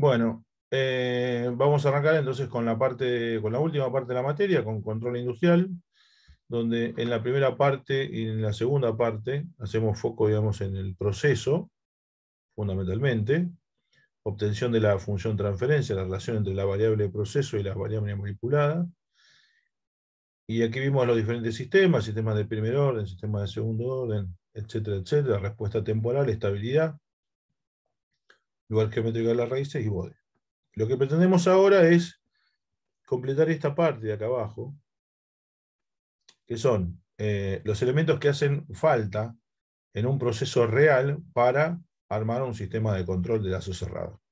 Bueno, eh, vamos a arrancar entonces con la, parte, con la última parte de la materia, con control industrial, donde en la primera parte y en la segunda parte hacemos foco, digamos, en el proceso, fundamentalmente, obtención de la función transferencia, la relación entre la variable de proceso y la variable manipulada. Y aquí vimos los diferentes sistemas, sistemas de primer orden, sistemas de segundo orden, etcétera, etcétera, respuesta temporal, estabilidad, lugar geométrico de las raíces y bode. Lo que pretendemos ahora es completar esta parte de acá abajo, que son eh, los elementos que hacen falta en un proceso real para armar un sistema de control de lazo cerrado,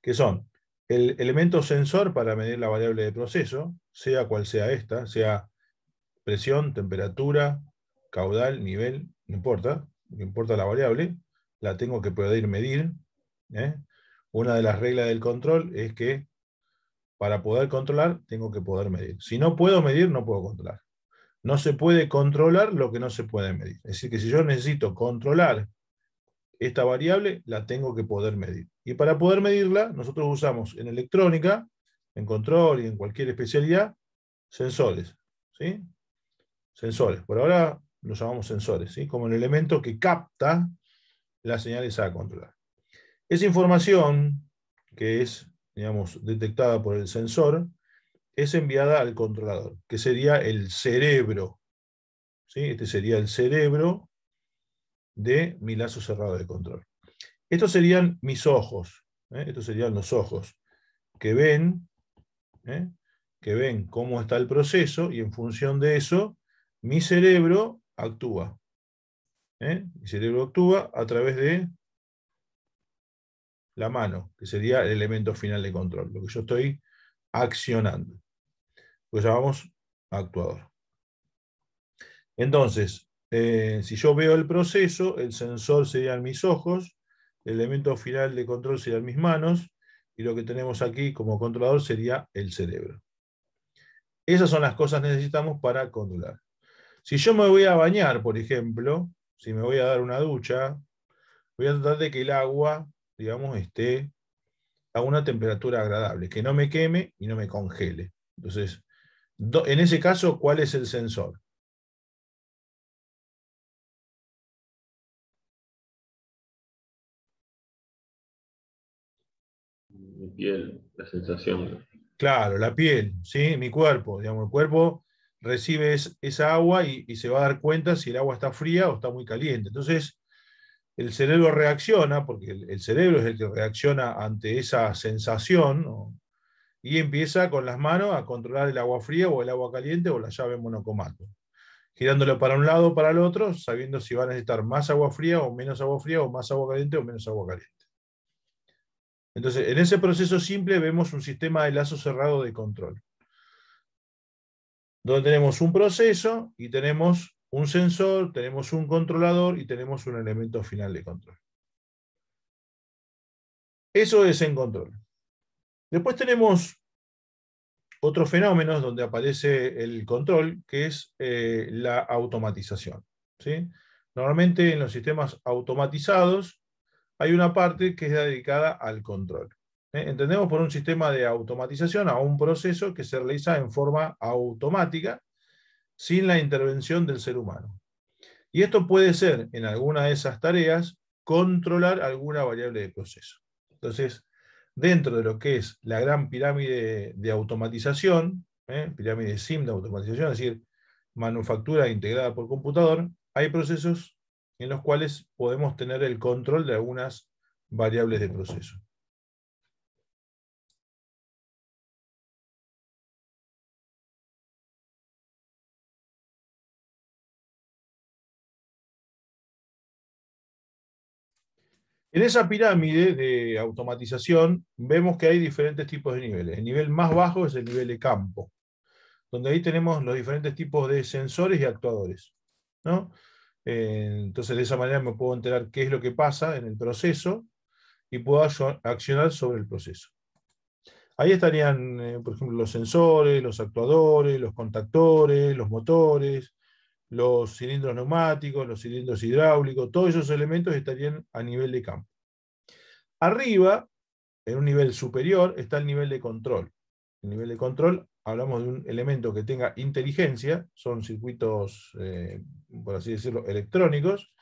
que son el elemento sensor para medir la variable de proceso, sea cual sea esta, sea presión, temperatura, caudal, nivel, no importa, no importa la variable, la tengo que poder medir ¿eh? Una de las reglas del control es que para poder controlar tengo que poder medir. Si no puedo medir, no puedo controlar. No se puede controlar lo que no se puede medir. Es decir, que si yo necesito controlar esta variable, la tengo que poder medir. Y para poder medirla, nosotros usamos en electrónica, en control y en cualquier especialidad, sensores. Sensores. Por ahora los llamamos sensores, ¿sí? como el elemento que capta las señales a controlar. Esa información, que es, digamos, detectada por el sensor, es enviada al controlador, que sería el cerebro. ¿sí? Este sería el cerebro de mi lazo cerrado de control. Estos serían mis ojos, ¿eh? estos serían los ojos que ven, ¿eh? que ven cómo está el proceso y en función de eso, mi cerebro actúa. ¿eh? Mi cerebro actúa a través de la mano, que sería el elemento final de control, lo que yo estoy accionando. Lo llamamos actuador. Entonces, eh, si yo veo el proceso, el sensor serían mis ojos, el elemento final de control serían mis manos, y lo que tenemos aquí como controlador sería el cerebro. Esas son las cosas que necesitamos para controlar. Si yo me voy a bañar, por ejemplo, si me voy a dar una ducha, voy a tratar de que el agua digamos, esté a una temperatura agradable, que no me queme y no me congele. Entonces, en ese caso, ¿cuál es el sensor? Mi piel, la sensación. Claro, la piel, ¿sí? mi cuerpo. Digamos, el cuerpo recibe esa agua y se va a dar cuenta si el agua está fría o está muy caliente. Entonces, el cerebro reacciona, porque el, cerebro es el que reacciona ante esa sensación, y empieza con las manos a controlar el agua fría o el agua caliente o la llave monocomato, girándolo para un lado o para el otro, sabiendo si va a necesitar más agua fría o menos agua fría o más agua caliente o menos agua caliente. Entonces, en ese proceso simple vemos un sistema de lazo cerrado de control, donde tenemos un proceso y tenemos un sensor, tenemos un controlador y tenemos un elemento final de control. Eso es en control. Después tenemos otros fenómenos donde aparece el control, que es eh, la automatización. Normalmente en los sistemas automatizados hay una parte que es dedicada al control. ¿eh? Entendemos por un sistema de automatización a un proceso que se realiza en forma automática sin la intervención del ser humano. Y esto puede ser, en alguna de esas tareas, controlar alguna variable de proceso. Entonces, dentro de lo que es la gran pirámide de automatización, ¿eh? pirámide SIM de automatización, es decir, manufactura integrada por computador, hay procesos en los cuales podemos tener el control de algunas variables de proceso. En esa pirámide de automatización vemos que hay diferentes tipos de niveles. El nivel más bajo es el nivel de campo, donde ahí tenemos los diferentes tipos de sensores y actuadores. Eh, entonces de esa manera me puedo enterar qué es lo que pasa en el proceso y puedo accionar sobre el proceso. Ahí estarían, eh, por ejemplo, los sensores, los actuadores, los contactores, los motores, los cilindros neumáticos, los cilindros hidráulicos, todos esos elementos estarían a nivel de campo. Arriba, en un nivel superior, está el nivel de control. El nivel de control, hablamos de un elemento que tenga inteligencia, son circuitos, eh, por así decirlo, electrónicos,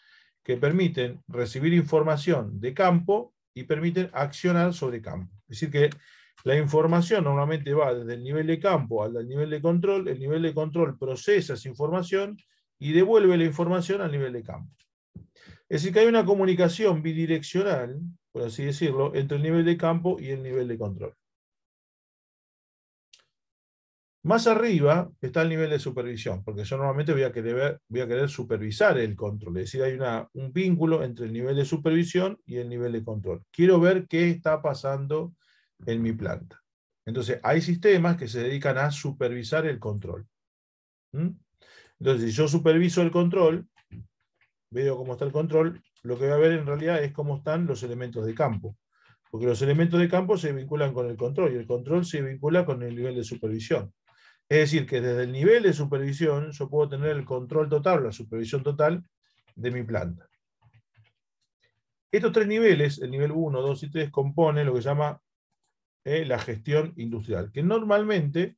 que permiten recibir información de campo y permiten accionar sobre campo. Es decir, que la información normalmente va desde el nivel de campo al nivel de control, el nivel de control procesa esa información y devuelve la información al nivel de campo. Es decir, que hay una comunicación bidireccional, por así decirlo, entre el nivel de campo y el nivel de control. Más arriba está el nivel de supervisión, porque yo normalmente voy a querer, voy a querer supervisar el control. Es decir, hay un vínculo entre el nivel de supervisión y el nivel de control. Quiero ver qué está pasando en mi planta. Entonces, hay sistemas que se dedican a supervisar el control. ¿Mm? Entonces, si yo superviso el control, veo cómo está el control, lo que voy a ver en realidad es cómo están los elementos de campo. Porque los elementos de campo se vinculan con el control y el control se vincula con el nivel de supervisión. Es decir, que desde el nivel de supervisión yo puedo tener el control total, la supervisión total de mi planta. Estos tres niveles, el nivel 1, 2 y 3, componen lo que se llama eh, la gestión industrial, que normalmente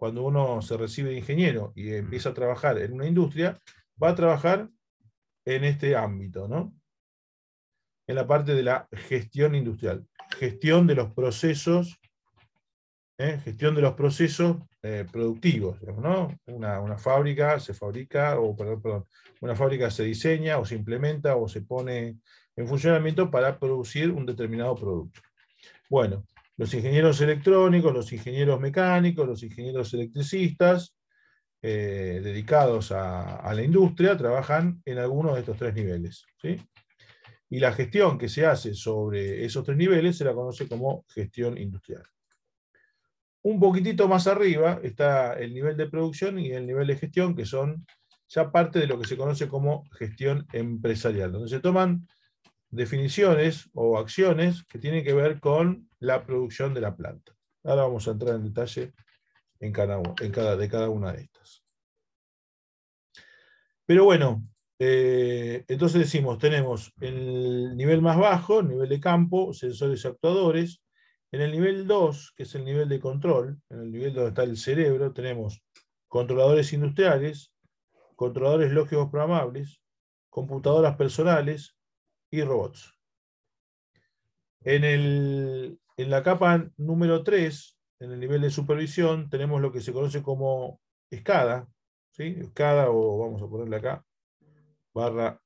cuando uno se recibe de ingeniero y mm. empieza a trabajar en una industria, va a trabajar en este ámbito, ¿no? En la parte de la gestión industrial, gestión de los procesos, ¿eh? gestión de los procesos eh, productivos, ¿no? Una, una, fábrica se fabrica, o perdón, perdón, una fábrica se diseña o se implementa o se pone en funcionamiento para producir un determinado producto. Bueno, los ingenieros electrónicos, los ingenieros mecánicos, los ingenieros electricistas, eh, dedicados a, la industria, trabajan en algunos de estos tres niveles. Y la gestión que se hace sobre esos tres niveles se la conoce como gestión industrial. Un poquitito más arriba está el nivel de producción y el nivel de gestión, que son ya parte de lo que se conoce como gestión empresarial, donde se toman definiciones o acciones que tienen que ver con la producción de la planta. Ahora vamos a entrar en detalle en cada, de cada una de estas. Pero bueno, eh, entonces decimos, tenemos el nivel más bajo, nivel de campo, sensores y actuadores. En el nivel 2, que es el nivel de control, en el nivel donde está el cerebro, tenemos controladores industriales, controladores lógicos programables, computadoras personales, y robots. En, en la capa número 3, en el nivel de supervisión, tenemos lo que se conoce como escada, ¿sí? escada o vamos a ponerle acá, barra,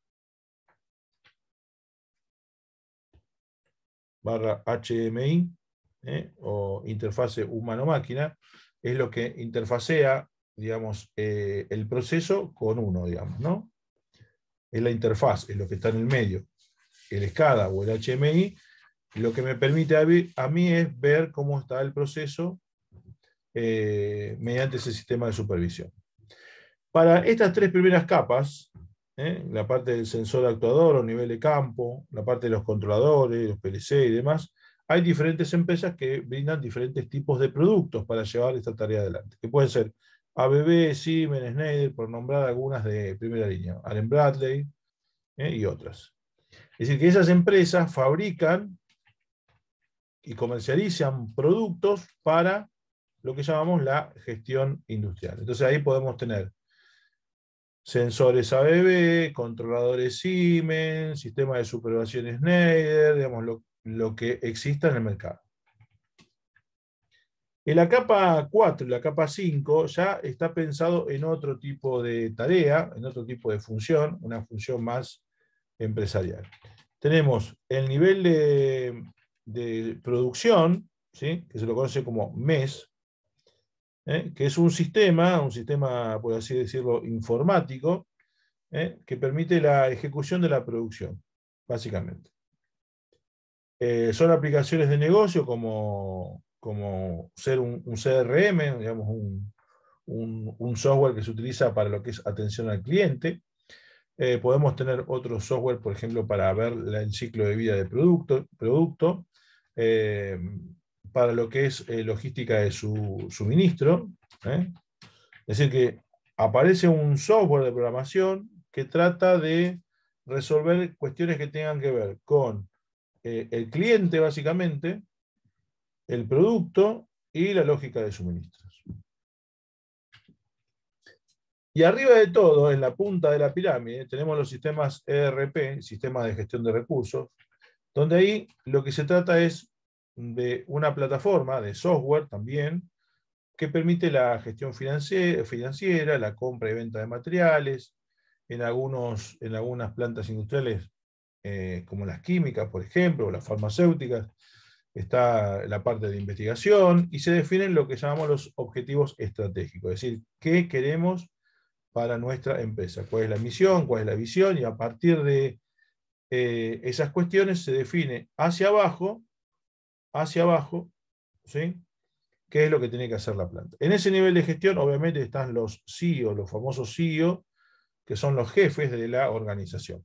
HMI, ¿eh? o interfase humano-máquina, es lo que interfacea, digamos, eh, el proceso con uno, digamos, ¿no? Es la interfaz, es lo que está en el medio el SCADA o el HMI, lo que me permite a mí es ver cómo está el proceso eh, mediante ese sistema de supervisión. Para estas tres primeras capas, ¿eh? la parte del sensor actuador o nivel de campo, la parte de los controladores, los PLC y demás, hay diferentes empresas que brindan diferentes tipos de productos para llevar esta tarea adelante, que pueden ser ABB, Siemens, Schneider, por nombrar algunas de primera línea, Allen Bradley ¿eh? y otras. Es decir, que esas empresas fabrican y comercializan productos para lo que llamamos la gestión industrial. Entonces ahí podemos tener sensores ABB, controladores Siemens, sistema de supervisión Schneider, digamos, lo, lo que exista en el mercado. En la capa 4 y la capa 5 ya está pensado en otro tipo de tarea, en otro tipo de función, una función más empresarial. Tenemos el nivel de, producción, ¿sí? que se lo conoce como MES, ¿eh? que es un sistema, un sistema, por así decirlo, informático, ¿eh? que permite la ejecución de la producción, básicamente. Eh, son aplicaciones de negocio como, como ser un, CRM, digamos, un software que se utiliza para lo que es atención al cliente. Eh, podemos tener otro software, por ejemplo, para ver el ciclo de vida del producto, eh, para lo que es eh, logística de su suministro. Es decir, que aparece un software de programación que trata de resolver cuestiones que tengan que ver con el cliente, básicamente, el producto y la lógica de suministro. Y arriba de todo, en la punta de la pirámide, tenemos los sistemas ERP, sistemas de gestión de recursos, donde ahí lo que se trata es de una plataforma de software también que permite la gestión financiera, la compra y venta de materiales, en, algunos, en algunas plantas industriales eh, como las químicas, por ejemplo, o las farmacéuticas, está la parte de investigación y se definen lo que llamamos los objetivos estratégicos, es decir, qué queremos para nuestra empresa. ¿Cuál es la misión? ¿Cuál es la visión? Y a partir de eh, esas cuestiones se define hacia abajo, hacia abajo, ¿sí? ¿Qué es lo que tiene que hacer la planta? En ese nivel de gestión, obviamente, están los CEO, los famosos CEO, que son los jefes de la organización.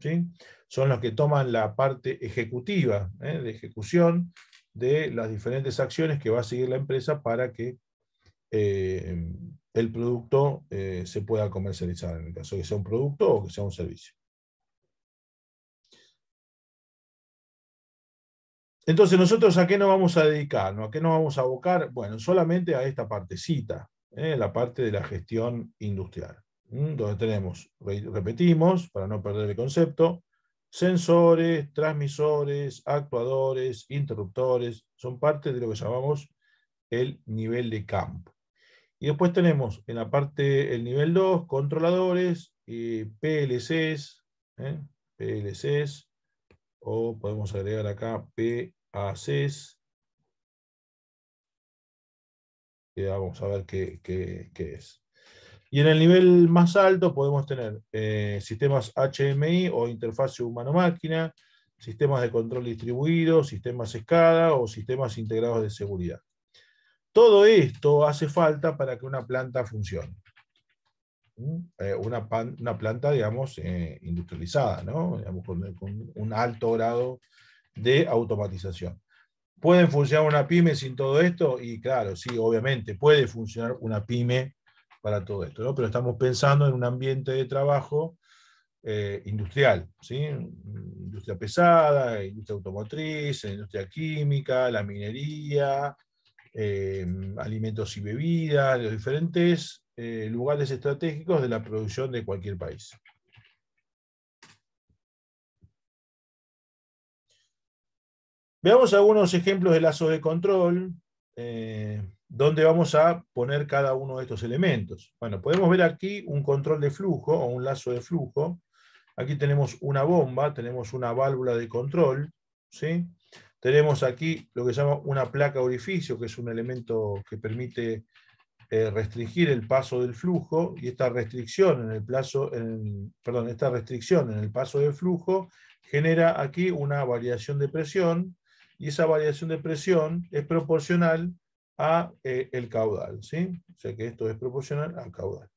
¿sí? Son los que toman la parte ejecutiva, ¿eh? de ejecución de las diferentes acciones que va a seguir la empresa para que eh, el producto eh, se pueda comercializar, en el caso que sea un producto o que sea un servicio. Entonces, ¿nosotros a qué nos vamos a dedicar? ¿A qué nos vamos a abocar? Bueno, solamente a esta partecita, ¿eh? la parte de la gestión industrial, donde tenemos, repetimos, para no perder el concepto, sensores, transmisores, actuadores, interruptores, son parte de lo que llamamos el nivel de campo. Y después tenemos en la parte, el nivel 2, controladores, y eh, PLCs, ¿eh? PLCs, o podemos agregar acá PACs. Y eh, vamos a ver qué, qué, es. Y en el nivel más alto podemos tener sistemas HMI o interfase humano-máquina, sistemas de control distribuido, sistemas SCADA o sistemas integrados de seguridad. Todo esto hace falta para que una planta funcione. ¿Mm? Eh, una, planta, digamos, eh, industrializada, con, un alto grado de automatización. ¿Puede funcionar una pyme sin todo esto? Y claro, sí, obviamente, puede funcionar una pyme para todo esto, ¿no? Pero estamos pensando en un ambiente de trabajo eh, industrial, ¿sí? Industria pesada, industria automotriz, industria química, la minería, eh, alimentos y bebidas, los diferentes eh, lugares estratégicos de la producción de cualquier país. Veamos algunos ejemplos de lazos de control, eh, donde vamos a poner cada uno de estos elementos. Bueno, podemos ver aquí un control de flujo o un lazo de flujo. Aquí tenemos una bomba, tenemos una válvula de control, ¿sí? Tenemos aquí lo que se llama una placa orificio, que es un elemento que permite eh, restringir el paso del flujo y esta restricción en el plazo, perdón, esta restricción en el paso del flujo genera aquí una variación de presión y esa variación de presión es proporcional a eh, caudal, ¿sí? O sea que esto es proporcional al caudal.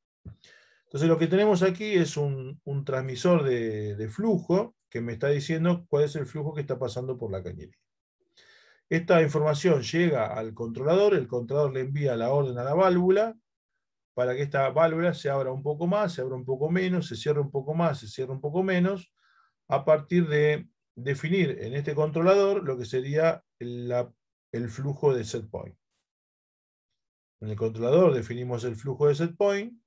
Entonces lo que tenemos aquí es un, transmisor de, de flujo que me está diciendo cuál es el flujo que está pasando por la cañería. Esta información llega al controlador, el controlador le envía la orden a la válvula para que esta válvula se abra un poco más, se abra un poco menos, se cierre un poco más, se cierre un poco menos, a partir de definir en este controlador lo que sería el flujo de setpoint. En el controlador definimos el flujo de setpoint,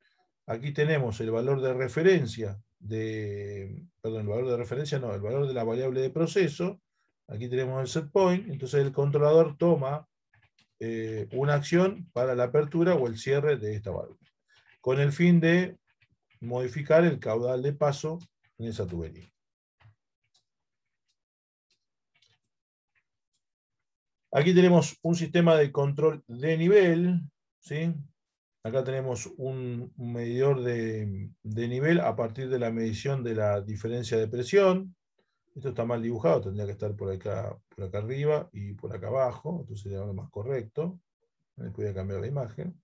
Aquí tenemos el valor de referencia de, perdón, el valor de referencia no, el valor de la variable de proceso, Aquí tenemos el set point, entonces el controlador toma eh, una acción para la apertura o el cierre de esta válvula, con el fin de modificar el caudal de paso en esa tubería. Aquí tenemos un sistema de control de nivel, ¿sí? Acá tenemos un medidor de, nivel a partir de la medición de la diferencia de presión. Esto está mal dibujado, tendría que estar por acá, por acá arriba y por acá abajo, entonces sería lo más correcto. voy a cambiar la imagen.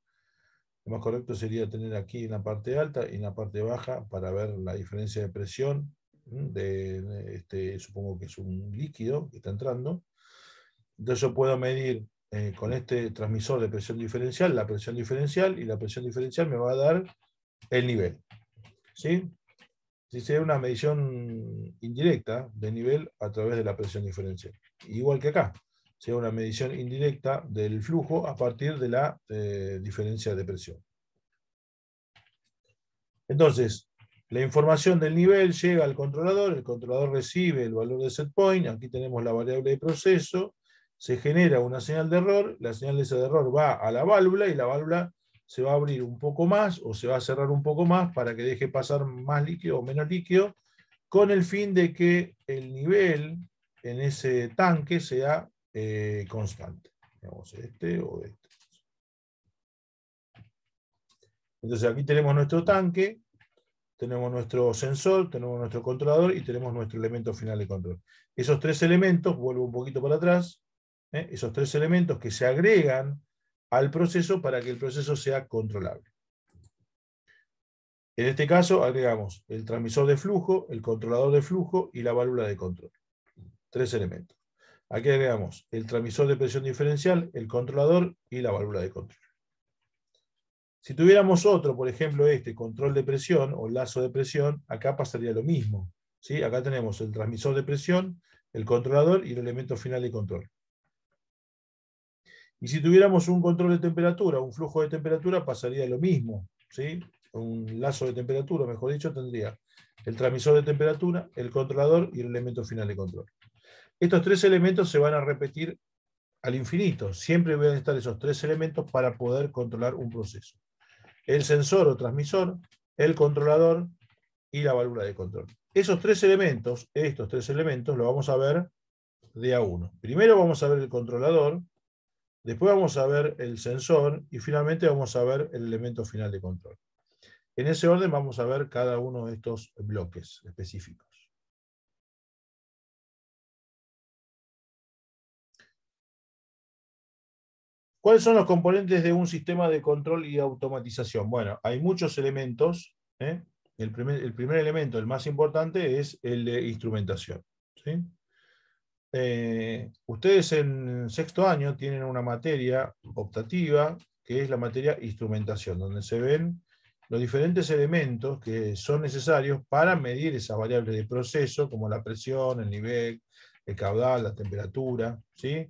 Lo más correcto sería tener aquí en la parte alta y en la parte baja para ver la diferencia de presión de este, supongo que es un líquido que está entrando. Entonces yo puedo medir eh, con este transmisor de presión diferencial, la presión diferencial, y la presión diferencial me va a dar el nivel. ¿Sí? si se da una medición indirecta del nivel a través de la presión diferencial. Igual que acá, se da una medición indirecta del flujo a partir de la eh, diferencia de presión. Entonces, la información del nivel llega al controlador, el controlador recibe el valor de set point, aquí tenemos la variable de proceso, se genera una señal de error, la señal de ese error va a la válvula y la válvula se va a abrir un poco más o se va a cerrar un poco más para que deje pasar más líquido o menos líquido, con el fin de que el nivel en ese tanque sea eh, constante. este o este. Entonces aquí tenemos nuestro tanque, tenemos nuestro sensor, tenemos nuestro controlador y tenemos nuestro elemento final de control. Esos tres elementos, vuelvo un poquito para atrás, ¿eh? esos tres elementos que se agregan al proceso para que el proceso sea controlable. En este caso agregamos el transmisor de flujo, el controlador de flujo y la válvula de control. Tres elementos. Aquí agregamos el transmisor de presión diferencial, el controlador y la válvula de control. Si tuviéramos otro, por ejemplo este, control de presión o lazo de presión, acá pasaría lo mismo. Acá tenemos el transmisor de presión, el controlador y el elemento final de control. Y si tuviéramos un control de temperatura, un flujo de temperatura, pasaría lo mismo. ¿sí? Un lazo de temperatura, mejor dicho, tendría el transmisor de temperatura, el controlador y el elemento final de control. Estos tres elementos se van a repetir al infinito. Siempre van a estar esos tres elementos para poder controlar un proceso. El sensor o transmisor, el controlador y la válvula de control. Esos tres elementos, estos tres elementos, lo vamos a ver de a uno. Primero vamos a ver el controlador, Después vamos a ver el sensor y finalmente vamos a ver el elemento final de control. En ese orden vamos a ver cada uno de estos bloques específicos. ¿Cuáles son los componentes de un sistema de control y automatización? Bueno, hay muchos elementos. ¿eh? El, primer, el, primer, elemento, el más importante, es el de instrumentación. ¿sí? Eh, ustedes en sexto año tienen una materia optativa que es la materia instrumentación, donde se ven los diferentes elementos que son necesarios para medir esa variable de proceso, como la presión, el nivel, el caudal, la temperatura. ¿sí?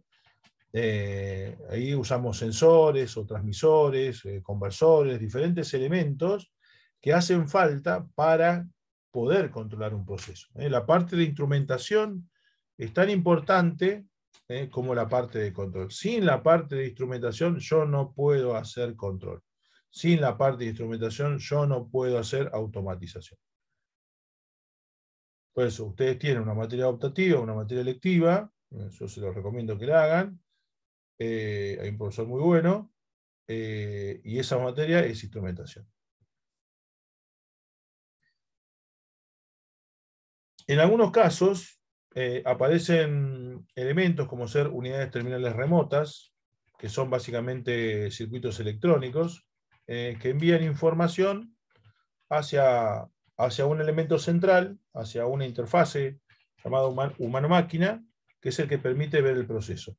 Eh, ahí usamos sensores o transmisores, eh, conversores, diferentes elementos que hacen falta para poder controlar un proceso. La parte de instrumentación es tan importante eh, como la parte de control. Sin la parte de instrumentación yo no puedo hacer control. Sin la parte de instrumentación yo no puedo hacer automatización. Por eso, ustedes tienen una materia optativa, una materia electiva, eh, yo se los recomiendo que la hagan, eh, hay un profesor muy bueno, y esa materia es instrumentación. En algunos casos, eh, aparecen elementos como ser unidades terminales remotas, que son básicamente circuitos electrónicos, eh, que envían información hacia, hacia, un elemento central, hacia una interfase llamada humano-máquina, que es el que permite ver el proceso.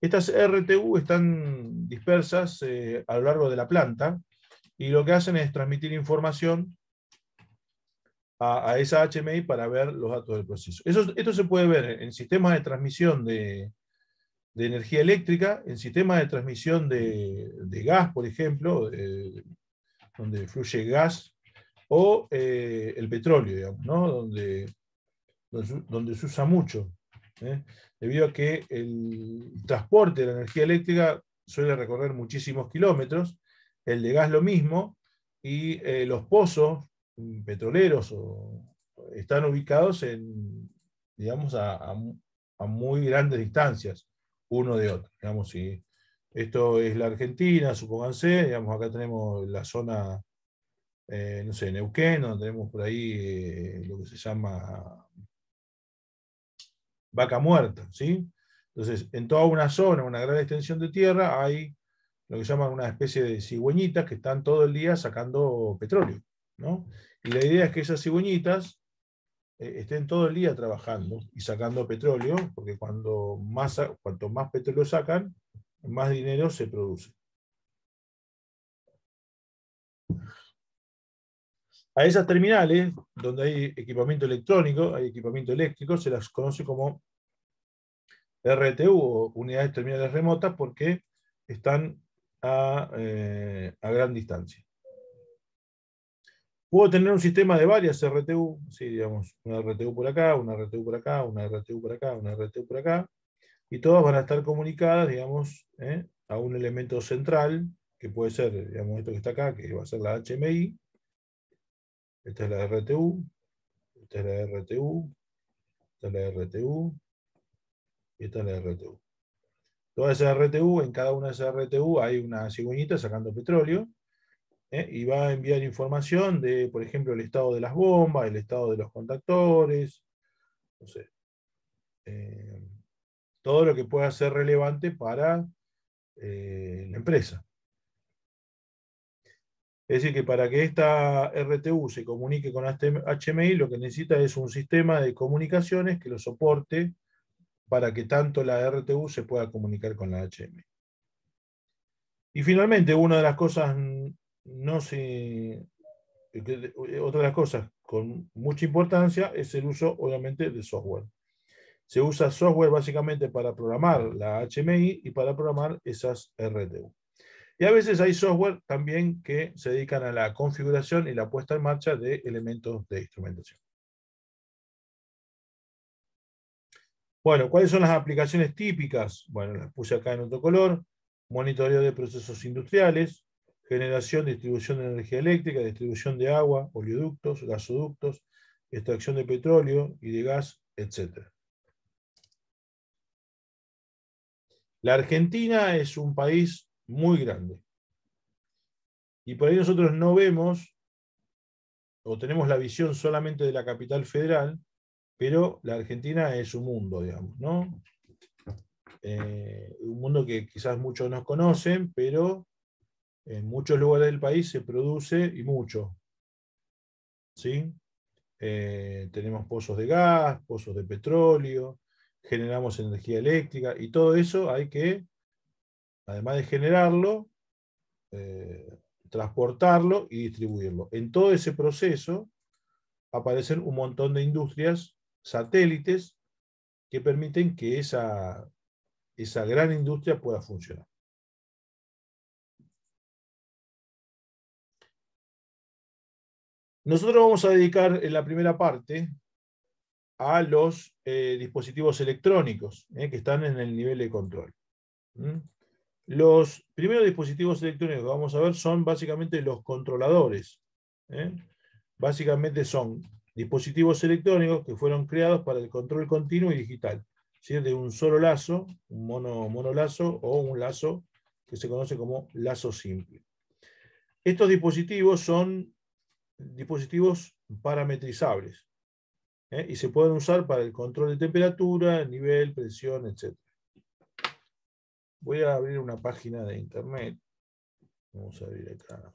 Estas RTU están dispersas eh, a lo largo de la planta y lo que hacen es transmitir información a, esa HMI para ver los datos del proceso. Eso, esto se puede ver en sistemas de transmisión de, energía eléctrica, en sistemas de transmisión de, gas, por ejemplo, donde fluye gas, o eh, el petróleo, digamos, donde, donde, se usa mucho, ¿eh? debido a que el transporte de la energía eléctrica suele recorrer muchísimos kilómetros, el de gas lo mismo, y eh, los pozos petroleros están ubicados en, digamos, a, muy grandes distancias uno de otro. Digamos, si esto es la Argentina, supónganse, digamos, acá tenemos la zona, eh, no sé, Neuquén, donde tenemos por ahí eh, lo que se llama vaca muerta, ¿sí? Entonces, en toda una zona, una gran extensión de tierra, hay lo que llaman una especie de cigüeñitas que están todo el día sacando petróleo, ¿no? Y la idea es que esas cigüeñitas eh, estén todo el día trabajando y sacando petróleo, porque cuando más, cuanto más petróleo sacan, más dinero se produce. A esas terminales, donde hay equipamiento electrónico, hay equipamiento eléctrico, se las conoce como RTU o unidades terminales remotas porque están a eh, gran distancia. Puedo tener un sistema de varias RTU, sí, digamos, una RTU por acá, una RTU por acá, una RTU por acá, una RTU por acá, y todas van a estar comunicadas, digamos, a un elemento central, que puede ser, digamos, esto que está acá, que va a ser la HMI, esta es la RTU, esta es la RTU, esta es la RTU, y esta es la RTU. Todas esas RTU, en cada una de esas RTU hay una cigüeñita sacando petróleo, ¿eh? y va a enviar información de, por ejemplo, el estado de las bombas, el estado de los contactores, no sé, eh, todo lo que pueda ser relevante para eh, la empresa. Es decir, que para que esta RTU se comunique con HMI, lo que necesita es un sistema de comunicaciones que lo soporte para que tanto la RTU se pueda comunicar con la HMI. Y finalmente, una de las cosas no eh, eh, Otra de las cosas con mucha importancia es el uso, obviamente, de software. Se usa software básicamente para programar la HMI y para programar esas RTU. Y a veces hay software también que se dedican a la configuración y la puesta en marcha de elementos de instrumentación. Bueno, ¿cuáles son las aplicaciones típicas? Bueno, las puse acá en otro color. Monitoreo de procesos industriales, generación, distribución de energía eléctrica, distribución de agua, oleoductos, gasoductos, extracción de petróleo y de gas, etc. La Argentina es un país muy grande. Y por ahí nosotros no vemos o tenemos la visión solamente de la capital federal, pero la Argentina es un mundo, digamos, ¿no? Eh, un mundo que quizás muchos no conocen, pero en muchos lugares del país se produce y mucho. ¿sí? Eh, tenemos pozos de gas, pozos de petróleo, generamos energía eléctrica y todo eso hay que, además de generarlo, eh, transportarlo y distribuirlo. En todo ese proceso aparecen un montón de industrias satélites que permiten que esa, esa gran industria pueda funcionar. Nosotros vamos a dedicar en la primera parte a los eh, dispositivos electrónicos eh, que están en el nivel de control. Los primeros dispositivos electrónicos que vamos a ver son básicamente los controladores. ¿eh? Básicamente son dispositivos electrónicos que fueron creados para el control continuo y digital, ¿sí? de un solo lazo, un mono, monolazo o un lazo que se conoce como lazo simple. Estos dispositivos son dispositivos parametrizables ¿eh? y se pueden usar para el control de temperatura, nivel, presión, etc. Voy a abrir una página de internet. Vamos a abrir acá.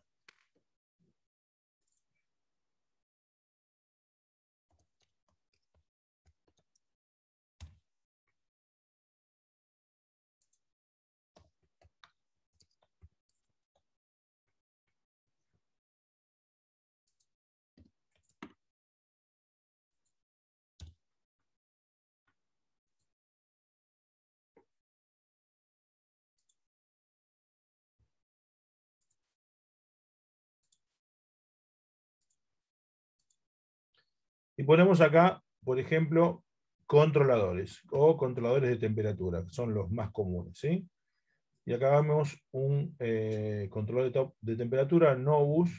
Y ponemos acá, por ejemplo, controladores o controladores de temperatura, que son los más comunes. Y acá vemos un controlador eh, control de, temperatura Nobus.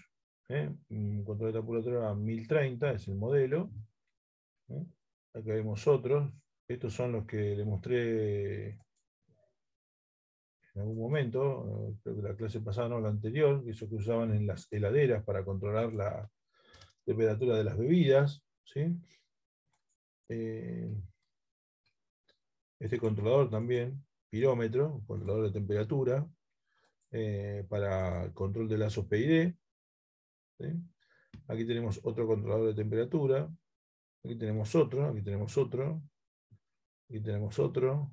¿eh? un control de temperatura 1030, es el modelo. ¿eh? Acá vemos otros. Estos son los que le mostré en algún momento, creo que la clase pasada, no la anterior, esos que usaban en las heladeras para controlar la temperatura de las bebidas. Eh, este controlador también, pirómetro, controlador de temperatura, eh, para control de lazos PID. Aquí tenemos otro controlador de temperatura, aquí tenemos otro, aquí tenemos otro, aquí tenemos otro.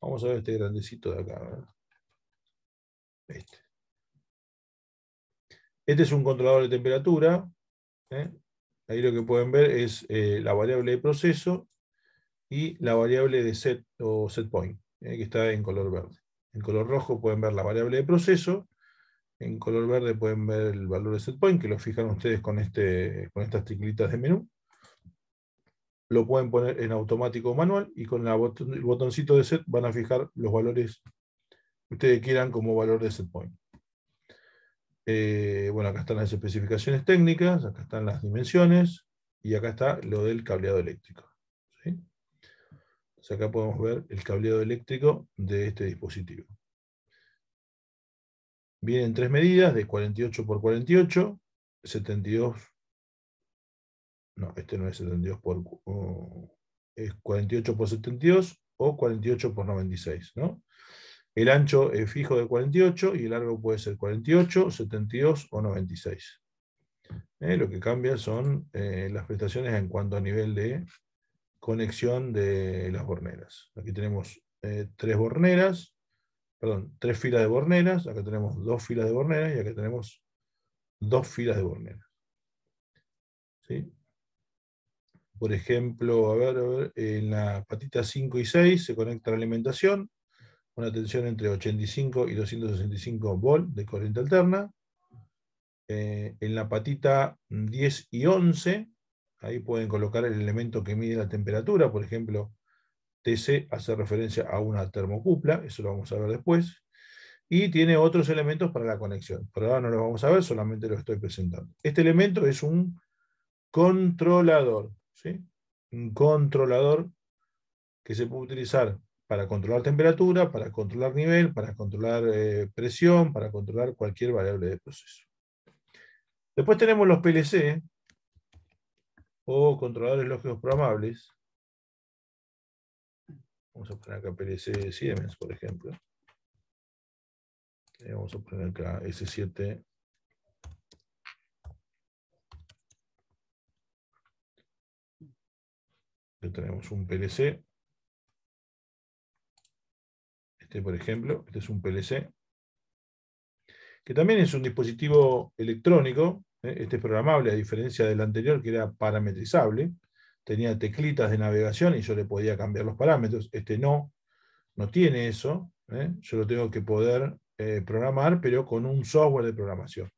Vamos a ver este grandecito de acá. Este. Este es un controlador de temperatura ¿eh? Ahí lo que pueden ver es eh, la variable de proceso y la variable de set o set point, ¿eh? que está en color verde. En color rojo pueden ver la variable de proceso, en color verde pueden ver el valor de setpoint, point, que lo fijan ustedes con, este, con estas teclitas de menú. Lo pueden poner en automático o manual, y con el botoncito de set van a fijar los valores que ustedes quieran como valor de setpoint. point. Eh, bueno, acá están las especificaciones técnicas, acá están las dimensiones y acá está lo del cableado eléctrico. acá podemos ver el cableado eléctrico de este dispositivo. Vienen tres medidas de 48 por 48, 72, no, este no es 72 por, es 48 por 72 o 48 por 96, ¿no? El ancho es fijo de 48 y el largo puede ser 48, 72 o 96. Eh, lo que cambia son eh, las prestaciones en cuanto a nivel de conexión de las borneras. Aquí tenemos eh, tres borneras, perdón, tres filas de borneras, acá tenemos dos filas de borneras y acá tenemos dos filas de borneras. ¿Sí? Por ejemplo, a ver, a ver, en la patita 5 y 6 se conecta la alimentación, una tensión entre 85 y 265 volts de corriente alterna. Eh, en la patita 10 y 11, ahí pueden colocar el elemento que mide la temperatura, por ejemplo, TC hace referencia a una termocupla, eso lo vamos a ver después, y tiene otros elementos para la conexión. pero ahora no lo vamos a ver, solamente lo estoy presentando. Este elemento es un controlador, ¿sí? un controlador que se puede utilizar para controlar temperatura, para controlar nivel, para controlar eh, presión, para controlar cualquier variable de proceso. Después tenemos los PLC, o controladores lógicos programables. Vamos a poner acá PLC Siemens, por ejemplo. Eh, vamos a poner acá S7. Aquí tenemos un PLC este, por ejemplo, este es un PLC, que también es un dispositivo electrónico, ¿eh? este es programable a diferencia del anterior que era parametrizable, tenía teclitas de navegación y yo le podía cambiar los parámetros, este no, no tiene eso, ¿eh? yo lo tengo que poder eh, programar, pero con un software de programación.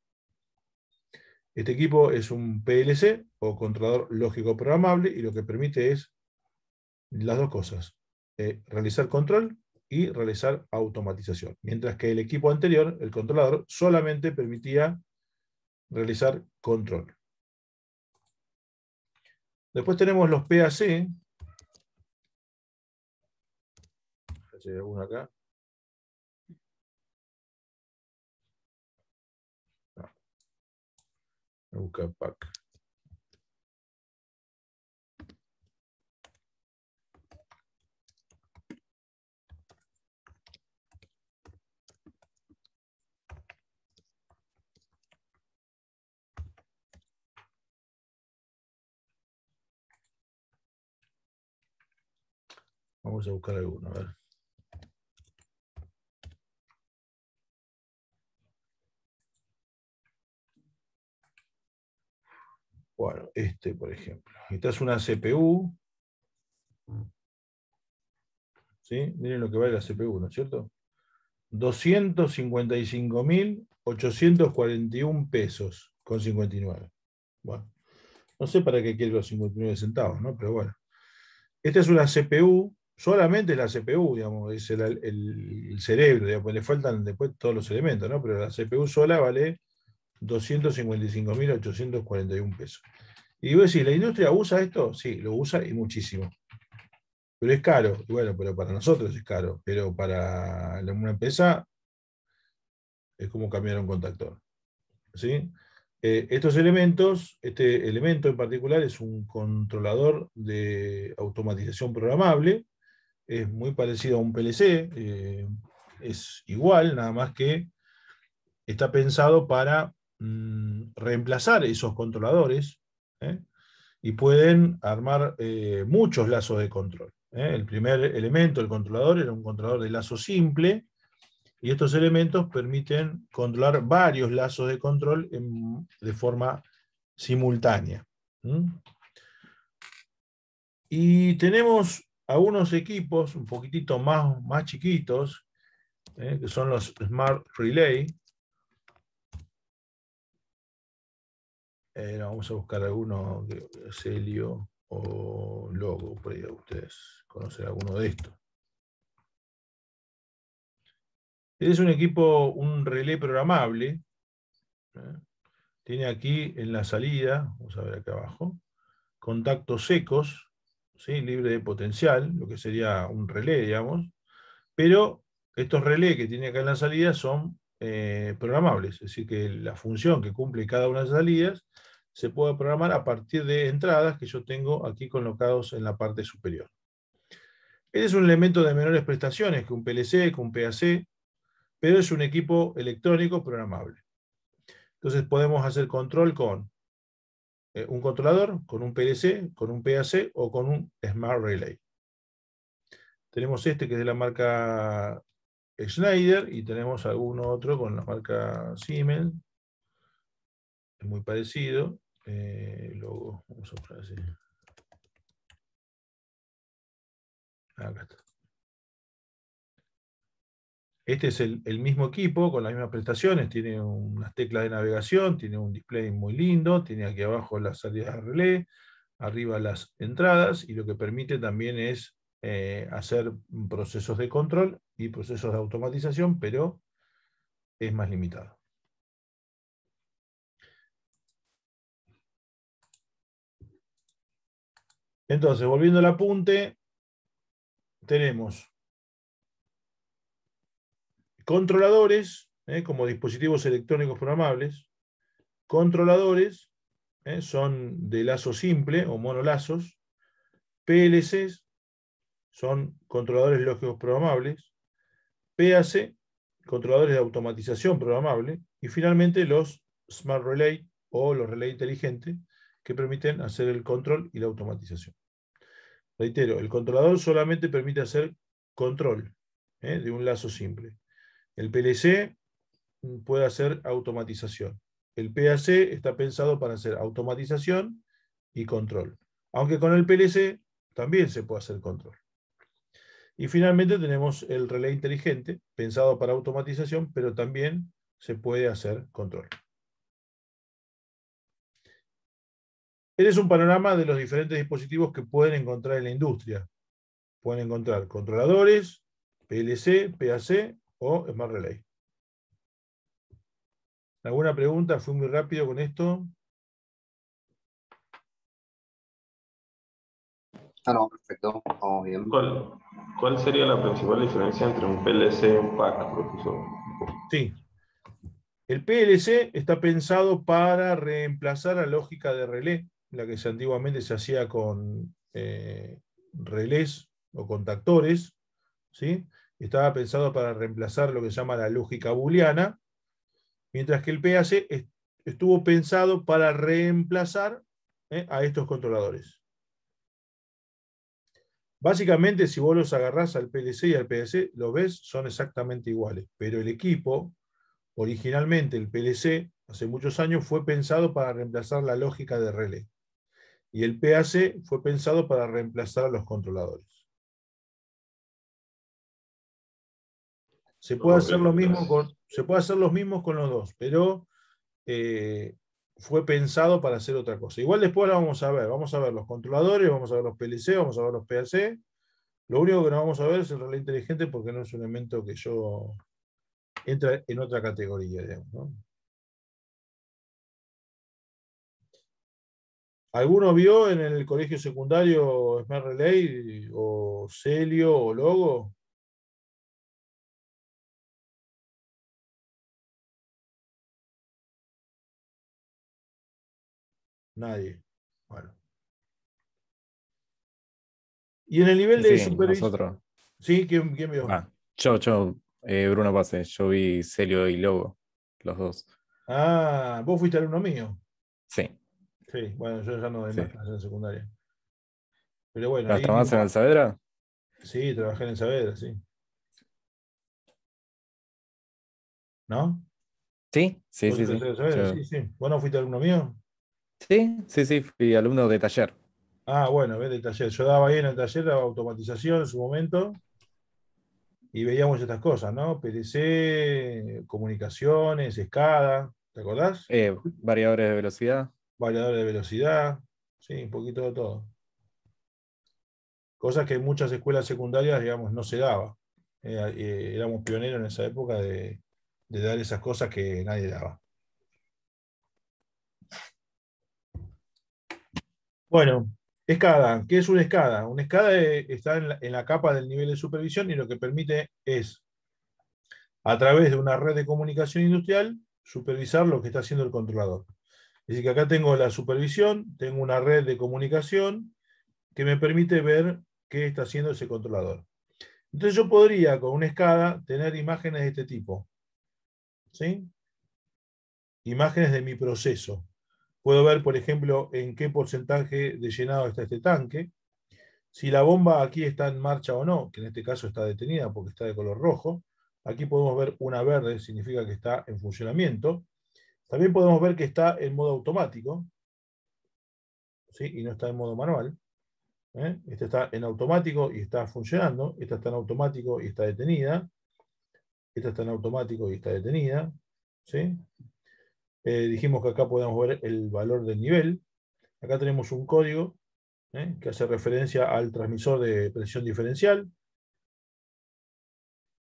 Este equipo es un PLC, o controlador lógico programable, y lo que permite es las dos cosas, realizar control y realizar automatización. Mientras que el equipo anterior, el controlador, solamente permitía realizar control. Después tenemos los PAC. acá. Ah. Busca Vamos a buscar alguno, a ver. Bueno, este, por ejemplo. Esta es una CPU. ¿Sí? Miren lo que vale la CPU, ¿no es cierto? 255.841 pesos con 59. Bueno, no sé para qué quiero los 59 centavos, ¿no? Pero bueno. Esta es una CPU solamente la CPU, digamos, es el, cerebro, digamos, pues le faltan después todos los elementos, ¿no? Pero la CPU sola vale 255.841 pesos. Y voy a decir, ¿la industria usa esto? Sí, lo usa y muchísimo. Pero es caro, bueno, pero para nosotros es caro, pero para una empresa es como cambiar un contactor. ¿sí? Eh, estos elementos, este elemento en particular es un controlador de automatización programable, es muy parecido a un PLC, eh, es igual, nada más que está pensado para mm, reemplazar esos controladores ¿eh? y pueden armar eh, muchos lazos de control. El primer elemento, el controlador, era un controlador de lazo simple y estos elementos permiten controlar varios lazos de control de forma simultánea. Y tenemos algunos equipos un poquitito más, más chiquitos, eh, que son los Smart Relay. Eh, vamos a buscar alguno, Celio o Logo, por ahí ustedes conocer alguno de estos. Es un equipo, un relé programable. Eh, tiene aquí en la salida, vamos a ver acá abajo, contactos secos, libre de potencial, lo que sería un relé, digamos, pero estos relés que tiene acá en la salida son eh, programables, es decir, que la función que cumple cada una de las salidas se puede programar a partir de entradas que yo tengo aquí colocados en la parte superior. Este es un elemento de menores prestaciones que un PLC, que un PAC, pero es un equipo electrónico programable. Entonces podemos hacer control con eh, un controlador, con un PLC, con un PAC o con un Smart Relay. Tenemos este que es de la marca Schneider y tenemos alguno otro con la marca Siemens. Es muy parecido. Eh, luego, vamos a así. Ah, acá está. Este es el, mismo equipo con las mismas prestaciones, tiene unas teclas de navegación, tiene un display muy lindo, tiene aquí abajo las salidas de relé, arriba las entradas y lo que permite también es eh, hacer procesos de control y procesos de automatización, pero es más limitado. Entonces, volviendo al apunte, tenemos Controladores, ¿eh? como dispositivos electrónicos programables. Controladores ¿eh? son de lazo simple o monolazos. PLCs son controladores lógicos programables. PAC, controladores de automatización programable. Y finalmente los Smart Relay o los relay inteligentes que permiten hacer el control y la automatización. Reitero, el controlador solamente permite hacer control ¿eh? de un lazo simple. El PLC puede hacer automatización. El PAC está pensado para hacer automatización y control. Aunque con el PLC también se puede hacer control. Y finalmente tenemos el relé inteligente, pensado para automatización, pero también se puede hacer control. Este es un panorama de los diferentes dispositivos que pueden encontrar en la industria. Pueden encontrar controladores, PLC, PAC o más Relay. ¿Alguna pregunta? Fui muy rápido con esto. Ah, perfecto. bien. ¿Cuál, sería la principal diferencia entre un PLC y un PAC, profesor? Sí. El PLC está pensado para reemplazar la lógica de relé, la que antiguamente se hacía con eh, relés o contactores, ¿sí? estaba pensado para reemplazar lo que se llama la lógica booleana, mientras que el PAC estuvo pensado para reemplazar eh, a estos controladores. Básicamente, si vos los agarrás al PLC y al PLC, lo ves, son exactamente iguales, pero el equipo, originalmente el PLC, hace muchos años, fue pensado para reemplazar la lógica de relé, y el PAC fue pensado para reemplazar a los controladores. Se puede, hacer lo mismo con, se puede hacer los mismos con los dos, pero eh, fue pensado para hacer otra cosa. Igual después la vamos a ver. Vamos a ver los controladores, vamos a ver los PLC, vamos a ver los PLC. Lo único que no vamos a ver es el relé inteligente porque no es un elemento que yo entra en otra categoría, ¿Alguno vio en el colegio secundario Smart Relay o Celio o Logo? Nadie. Bueno. Y en el nivel de supervisión. Sí, ¿quién, quién vio? Ah, yo, yo, eh, Bruno Pase, yo vi Celio y Lobo, los dos. Ah, vos fuiste alumno mío. Sí. Sí, bueno, yo ya no de la en secundaria. Pero bueno. ¿Las trabajas en Saavedra? Sí, trabajé en Saavedra, sí. ¿No? Sí, sí, sí. Sí. sí. ¿Vos no fuiste alumno mío? Sí, sí, sí, fui alumno de taller. Ah, bueno, ves de taller. Yo daba ahí en el taller de automatización en su momento y veíamos estas cosas, ¿no? PDC, comunicaciones, escada, ¿te acordás? Eh, variadores de velocidad. Variadores de velocidad, sí, un poquito de todo. Cosas que en muchas escuelas secundarias, digamos, no se daba. Eh, éramos pioneros en esa época de dar esas cosas que nadie daba. Bueno, escada. ¿Qué es una escada? Una escada eh, está en la, capa del nivel de supervisión y lo que permite es, a través de una red de comunicación industrial, supervisar lo que está haciendo el controlador. Es decir, que acá tengo la supervisión, tengo una red de comunicación que me permite ver qué está haciendo ese controlador. Entonces yo podría, con una escada, tener imágenes de este tipo. ¿Sí? Imágenes de mi proceso. Puedo ver, por ejemplo, en qué porcentaje de llenado está este tanque, si la bomba aquí está en marcha o no, que en este caso está detenida porque está de color rojo. Aquí podemos ver una verde, significa que está en funcionamiento. También podemos ver que está en modo automático, ¿sí? y no está en modo manual. ¿eh? Esta está en automático y está funcionando. Esta está en automático y está detenida. Esta está en automático y está detenida. ¿sí? Eh, dijimos que acá podemos ver el valor del nivel. Acá tenemos un código ¿eh? que hace referencia al transmisor de presión diferencial.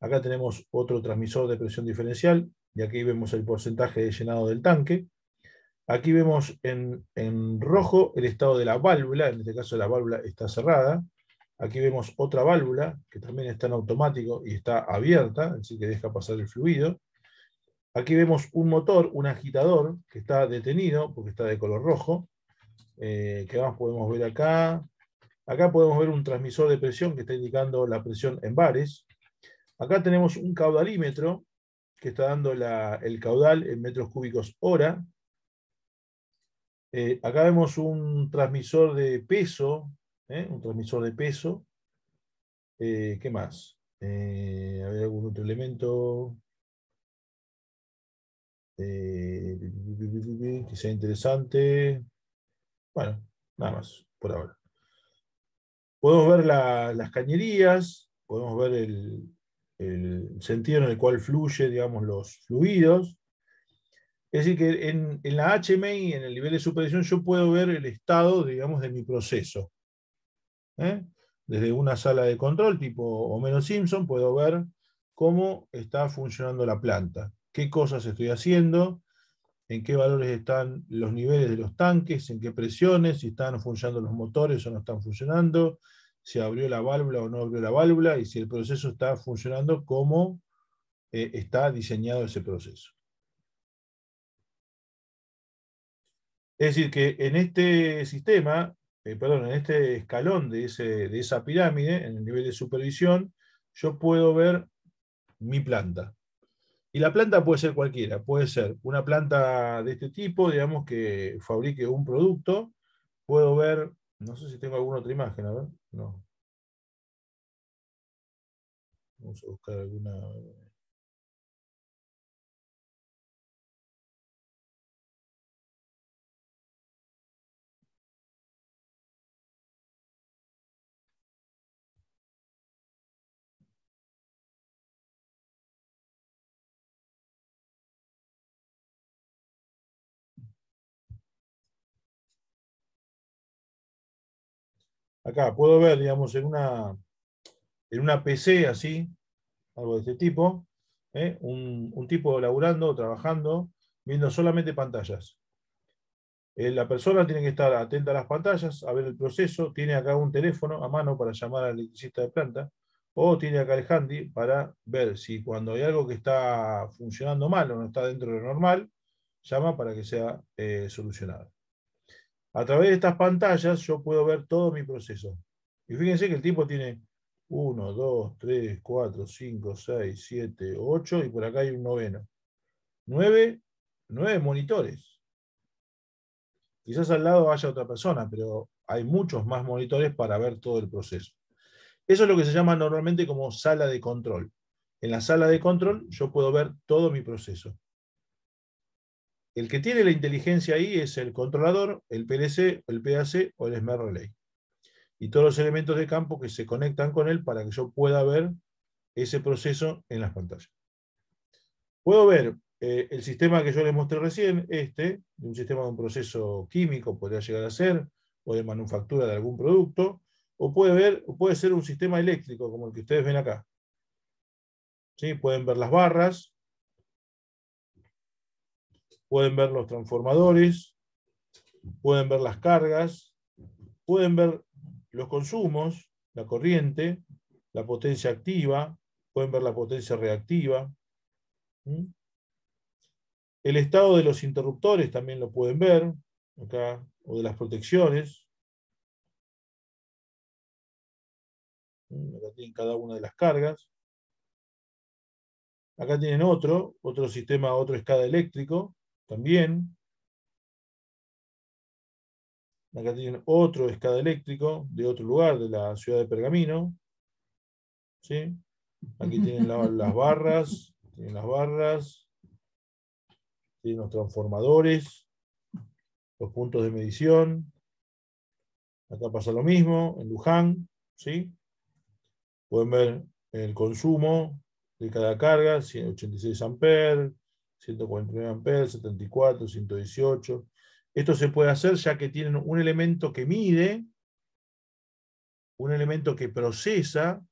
Acá tenemos otro transmisor de presión diferencial y aquí vemos el porcentaje de llenado del tanque. Aquí vemos en, en rojo el estado de la válvula, en este caso la válvula está cerrada. Aquí vemos otra válvula que también está en automático y está abierta, así que deja pasar el fluido. Aquí vemos un motor, un agitador, que está detenido, porque está de color rojo. Eh, ¿Qué más podemos ver acá? Acá podemos ver un transmisor de presión que está indicando la presión en bares. Acá tenemos un caudalímetro que está dando el caudal en metros cúbicos hora. Eh, acá vemos un transmisor de peso, ¿eh? un transmisor de peso. ¿Qué más? Hay algún otro elemento. Eh, que sea interesante. Bueno, nada más por ahora. Podemos ver las cañerías, podemos ver el, sentido en el cual fluye, digamos, los fluidos. Es decir, que en, en la HMI, en el nivel de supervisión yo puedo ver el estado, digamos, de mi proceso. ¿eh? Desde una sala de control tipo menos Simpson puedo ver cómo está funcionando la planta qué cosas estoy haciendo, en qué valores están los niveles de los tanques, en qué presiones, si están funcionando los motores o no están funcionando, si abrió la válvula o no abrió la válvula y si el proceso está funcionando como eh, está diseñado ese proceso. Es decir, que en este sistema, eh, perdón, en este escalón de, de esa pirámide, en el nivel de supervisión, yo puedo ver mi planta. Y la planta puede ser cualquiera, puede ser una planta de este tipo, digamos, que fabrique un producto. Puedo ver, no sé si tengo alguna otra imagen, a ver, no. Vamos a buscar alguna... acá puedo ver, digamos, en una, en una PC así, algo de este tipo, ¿eh? un, tipo laburando, trabajando, viendo solamente pantallas. Eh, la persona tiene que estar atenta a las pantallas, a ver el proceso, tiene acá un teléfono a mano para llamar al electricista de planta, o tiene acá el handy para ver si cuando hay algo que está funcionando mal o no está dentro de lo normal, llama para que sea eh, solucionado. A través de estas pantallas yo puedo ver todo mi proceso. Y fíjense que el tipo tiene 1, 2, 3, 4, 5, 6, 7, 8 y por acá hay un noveno. 9, 9 monitores. Quizás al lado haya otra persona, pero hay muchos más monitores para ver todo el proceso. Eso es lo que se llama normalmente como sala de control. En la sala de control yo puedo ver todo mi proceso. El que tiene la inteligencia ahí es el controlador, el PLC, el PAC o el Smart Relay. Y todos los elementos de campo que se conectan con él para que yo pueda ver ese proceso en las pantallas. Puedo ver eh, el sistema que yo les mostré recién, este, un sistema de un proceso químico podría llegar a ser, o de manufactura de algún producto, o puede, ver, puede ser un sistema eléctrico como el que ustedes ven acá. ¿Sí? Pueden ver las barras, pueden ver los transformadores, pueden ver las cargas, pueden ver los consumos, la corriente, la potencia activa, pueden ver la potencia reactiva. El estado de los interruptores también lo pueden ver, acá, o de las protecciones. Acá tienen cada una de las cargas. Acá tienen otro, otro sistema, otro escada eléctrico también. Acá tienen otro escada eléctrico de otro lugar, de la ciudad de Pergamino. Aquí tienen las barras, tienen las barras, tienen los transformadores, los puntos de medición. Acá pasa lo mismo, en Luján, ¿sí? Pueden ver el consumo de cada carga, 186 amperes, 149 amperes, 74, 118. Esto se puede hacer ya que tienen un elemento que mide, un elemento que procesa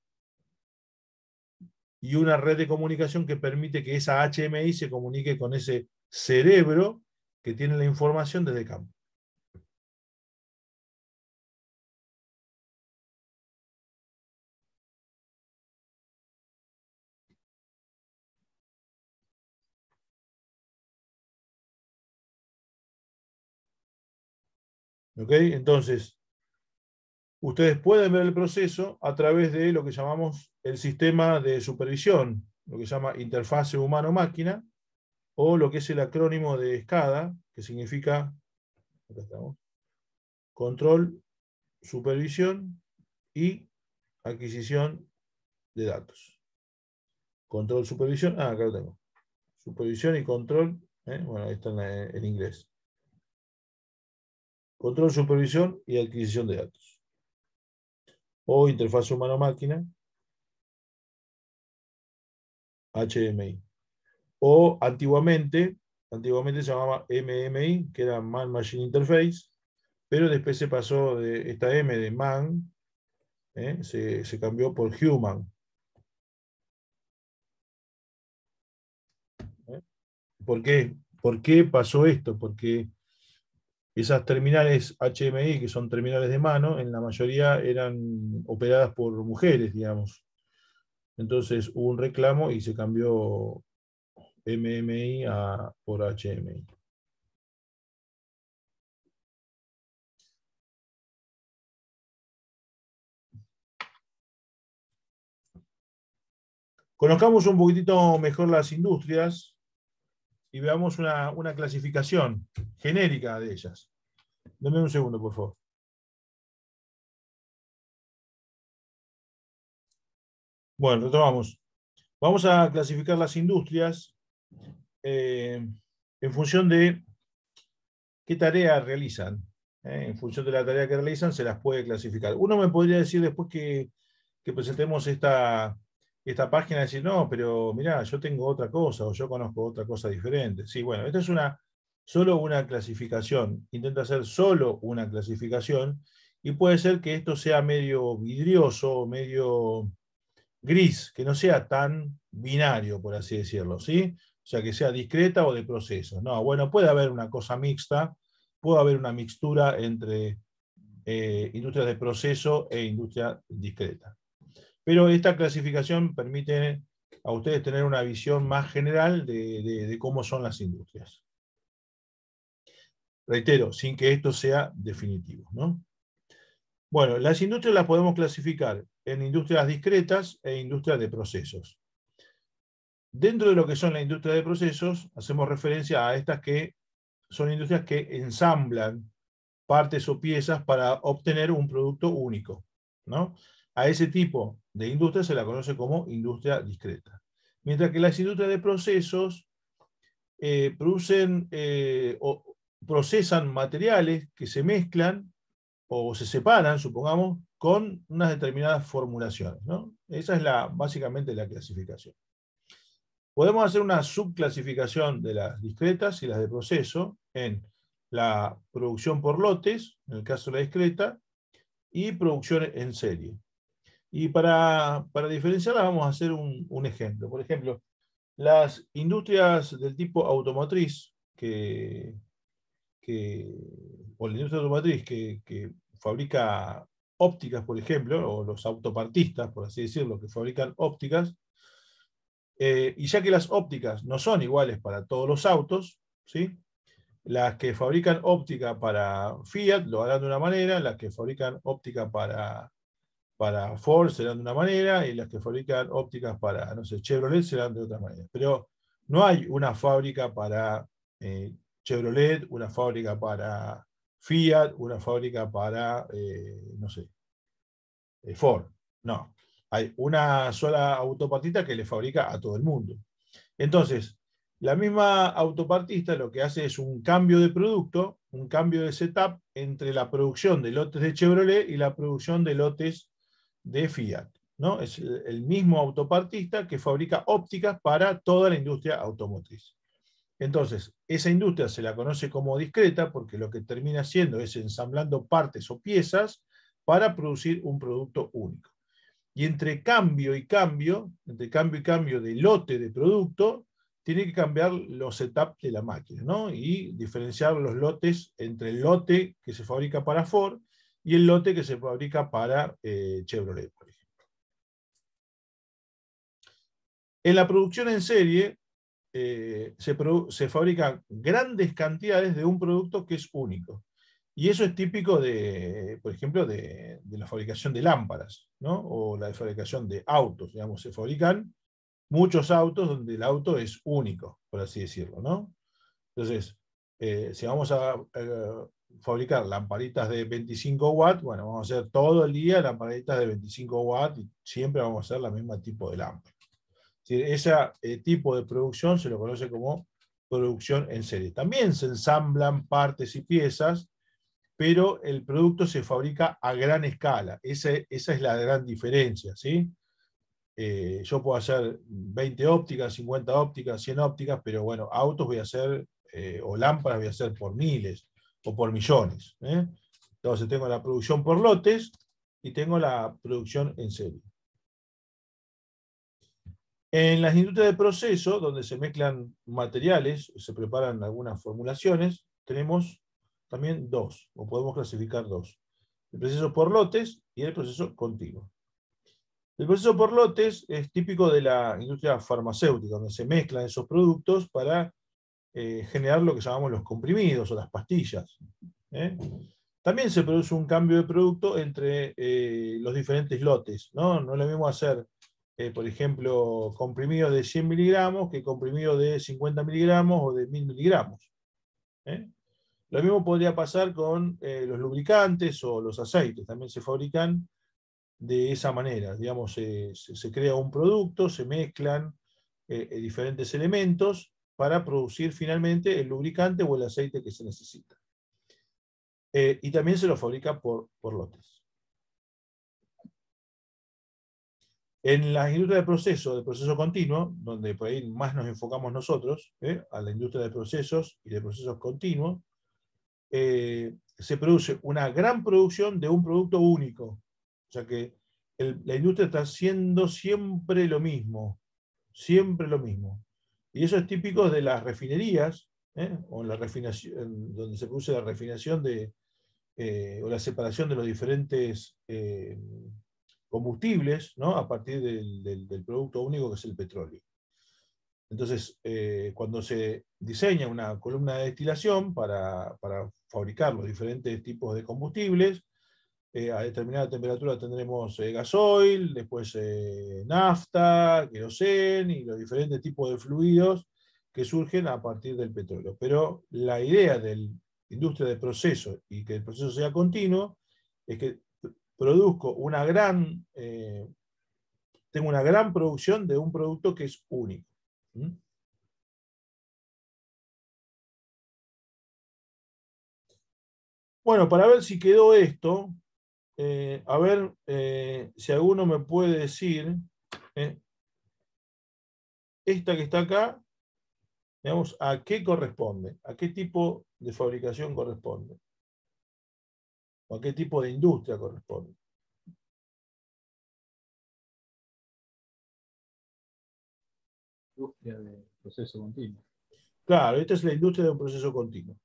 y una red de comunicación que permite que esa HMI se comunique con ese cerebro que tiene la información desde campo. Entonces, ustedes pueden ver el proceso a través de lo que llamamos el sistema de supervisión, lo que se llama interfase humano-máquina, o lo que es el acrónimo de SCADA, que significa control, supervisión y adquisición de datos. Control, supervisión, ah, acá lo tengo. Supervisión y control, ¿eh? bueno, ahí está en inglés control, supervisión y adquisición de datos. O interfaz humano-máquina, HMI. O antiguamente, antiguamente se llamaba MMI, que era Man Machine Interface, pero después se pasó de esta M de Man, ¿eh? se, se cambió por Human, ¿Eh? ¿Por qué? ¿Por qué pasó esto? Porque esas terminales HMI, que son terminales de mano, en la mayoría eran operadas por mujeres, digamos. Entonces hubo un reclamo y se cambió MMI a, por HMI. Conozcamos un poquitito mejor las industrias y veamos una, una clasificación genérica de ellas. Dame un segundo, por favor. Bueno, retomamos. Vamos a clasificar las industrias eh, en función de qué tarea realizan. Eh, en función de la tarea que realizan, se las puede clasificar. Uno me podría decir después que, presentemos esta, esta página, decir, no, pero mirá, yo tengo otra cosa o yo conozco otra cosa diferente. Sí, bueno, esta es una solo una clasificación, intenta hacer solo una clasificación, y puede ser que esto sea medio vidrioso, medio gris, que no sea tan binario, por así decirlo, ¿sí? O sea, que sea discreta o de proceso. No, bueno, puede haber una cosa mixta, puede haber una mixtura entre eh, industrias de proceso e industria discreta. Pero esta clasificación permite a ustedes tener una visión más general de cómo son las industrias. Reitero, sin que esto sea definitivo. Bueno, las industrias las podemos clasificar en industrias discretas e industrias de procesos. Dentro de lo que son las industrias de procesos, hacemos referencia a estas que son industrias que ensamblan partes o piezas para obtener un producto único. ¿no? A ese tipo de industria se la conoce como industria discreta. Mientras que las industrias de procesos eh, producen eh, o, procesan materiales que se mezclan o se separan, supongamos, con unas determinadas formulaciones. Esa es la, básicamente la clasificación. Podemos hacer una subclasificación de las discretas y las de proceso en la producción por lotes, en el caso de la discreta, y producción en serie. Y para, diferenciarla vamos a hacer un, un, ejemplo. Por ejemplo, las industrias del tipo automotriz, que, que, o la industria que, fabrica ópticas, por ejemplo, o los autopartistas, por así decirlo, que fabrican ópticas, eh, y ya que las ópticas no son iguales para todos los autos, ¿sí? las que fabrican óptica para Fiat lo harán de una manera, las que fabrican óptica para, para Ford serán de una manera, y las que fabrican ópticas para, no sé, Chevrolet serán de otra manera. Pero no hay una fábrica para eh, Chevrolet, una fábrica para Fiat, una fábrica para, eh, no sé, eh, Ford. No, hay una sola autopartista que le fabrica a todo el mundo. Entonces, la misma autopartista lo que hace es un cambio de producto, un cambio de setup entre la producción de lotes de Chevrolet y la producción de lotes de Fiat. ¿no? Es el mismo autopartista que fabrica ópticas para toda la industria automotriz. Entonces, esa industria se la conoce como discreta porque lo que termina haciendo es ensamblando partes o piezas para producir un producto único. Y entre cambio y cambio, entre cambio y cambio de lote de producto, tiene que cambiar los setups de la máquina, ¿no? Y diferenciar los lotes entre el lote que se fabrica para Ford y el lote que se fabrica para eh, Chevrolet, por ejemplo. En la producción en serie, eh, se, fabrican grandes cantidades de un producto que es único. Y eso es típico, de, por ejemplo, de, la fabricación de lámparas ¿no? o la fabricación de autos. Digamos, se fabrican muchos autos donde el auto es único, por así decirlo. ¿no? Entonces, eh, si vamos a, fabricar lamparitas de 25 watts, bueno, vamos a hacer todo el día lamparitas de 25 watts y siempre vamos a hacer la misma tipo de lámpara. Ese eh, tipo de producción se lo conoce como producción en serie. También se ensamblan partes y piezas, pero el producto se fabrica a gran escala. esa es la gran diferencia. ¿sí? Eh, yo puedo hacer 20 ópticas, 50 ópticas, 100 ópticas, pero bueno, autos voy a hacer, eh, o lámparas voy a hacer por miles o por millones. Entonces tengo la producción por lotes y tengo la producción en serie. En las industrias de proceso, donde se mezclan materiales, se preparan algunas formulaciones, tenemos también dos, o podemos clasificar dos. El proceso por lotes y el proceso continuo. El proceso por lotes es típico de la industria farmacéutica, donde se mezclan esos productos para eh, generar lo que llamamos los comprimidos o las pastillas. ¿eh? También se produce un cambio de producto entre eh, los diferentes lotes. ¿no? no es lo mismo hacer eh, por ejemplo, comprimido de 100 miligramos que comprimido de 50 miligramos o de 1000 miligramos. ¿eh? Lo mismo podría pasar con eh, los lubricantes o los aceites, también se fabrican de esa manera. Digamos, se, crea un producto, se mezclan diferentes elementos para producir finalmente el lubricante o el aceite que se necesita. y también se lo fabrica por lotes. En la industria de proceso, de proceso continuo, donde por ahí más nos enfocamos nosotros, ¿eh? a la industria de procesos y de procesos continuos, eh, se produce una gran producción de un producto único. O sea que la industria está haciendo siempre lo mismo, siempre lo mismo. Y eso es típico de las refinerías, ¿eh? o la refinación, donde se produce la refinación de, o la separación de los diferentes combustibles ¿no? a partir del, producto único que es el petróleo. Entonces, eh, cuando se diseña una columna de destilación para, fabricar los diferentes tipos de combustibles, eh, a determinada temperatura tendremos eh, gasoil, después nafta, kerosene y los diferentes tipos de fluidos que surgen a partir del petróleo. Pero la idea de la industria de proceso y que el proceso sea continuo es que produzco una gran, eh, tengo una gran producción de un producto que es único. Bueno, para ver si quedó esto, eh, a ver eh, si alguno me puede decir, esta que está acá, ¿a qué corresponde? ¿A qué tipo de fabricación corresponde? o a qué tipo de industria corresponde. Industria de proceso continuo. Claro, esta es la industria de un proceso continuo.